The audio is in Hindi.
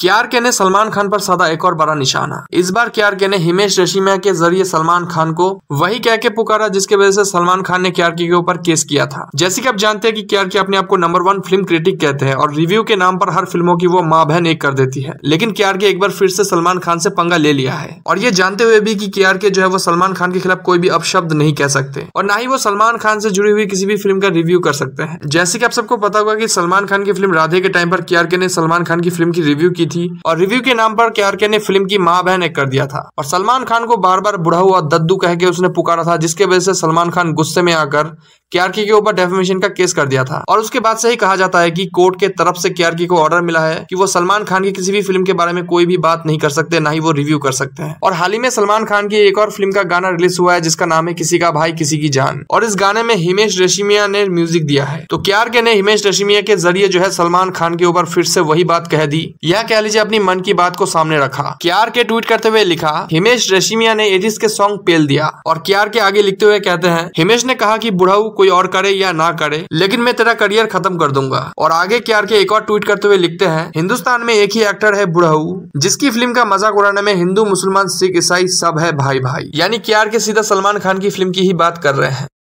क्यार के ने सलमान खान पर साधा एक और बड़ा निशाना इस बार क्यार के ने हिमेश रेशमिया के जरिए सलमान खान को वही कह के पुकारा जिसके वजह से सलमान खान ने क्यार के ऊपर केस किया था जैसे कि आप जानते हैं कि क्यार के अपने आप को नंबर वन फिल्म क्रिटिक कहते हैं और रिव्यू के नाम पर हर फिल्मों की वो माँ बहन एक कर देती है लेकिन क्यार के एक बार फिर से सलमान खान से पंगा ले लिया है और ये जानते हुए भी की क्यार के जो है वो सलमान खान के खिलाफ कोई भी अपशब्द नहीं कह सकते और ना ही वो सलमान खान से जुड़ी हुई किसी भी फिल्म का रिव्यू कर सकते हैं जैसे की आप सबको पता होगा की सलमान खान की फिल्म राधे के टाइम पर क्यार के ने सलमान खान की फिल्म की रिव्यू की की थी और रिव्यू के नाम पर के ने फिल्म की माँ बहन एक कर दिया था और सलमान खान को बार बार बुढ़ा हुआ दद्दू कह के उसने पुकारा था जिसके वजह से सलमान खान गुस्से में आकर केआरके के ऊपर डेफिमेशन का केस कर दिया था और उसके बाद से ही कहा जाता है कि कोर्ट के तरफ से केआरके को ऑर्डर मिला है कि वो सलमान खान की किसी भी फिल्म के बारे में कोई भी बात नहीं कर सकते ना ही वो रिव्यू कर सकते हैं और हाल ही में सलमान खान की एक और फिल्म का गाना रिलीज हुआ है जिसका नाम है किसी का भाई किसी की जान और इस गाने में हिमेश रेशमिया ने म्यूजिक दिया है तो क्यार के ने हिमेश रेशमिया के जरिए जो है सलमान खान के ऊपर फिर से वही बात कह दी यह कह कह जी अपनी मन की बात को सामने रखा क्यार के ट्वीट करते हुए लिखा हिमेश रेशिमिया ने एडिस के सॉन्ग पेल दिया और क्यार के आगे लिखते हुए कहते हैं हिमेश ने कहा की बुढ़ाऊ कोई और करे या ना करे लेकिन मैं तेरा करियर खत्म कर दूंगा और आगे क्यार के एक और ट्वीट करते हुए लिखते हैं हिंदुस्तान में एक ही एक्टर है बुढ़ाऊ जिसकी फिल्म का मजाक उड़ाने में हिंदू मुसलमान सिख ईसाई सब है भाई भाई यानी क्यार के सीधा सलमान खान की फिल्म की ही बात कर रहे हैं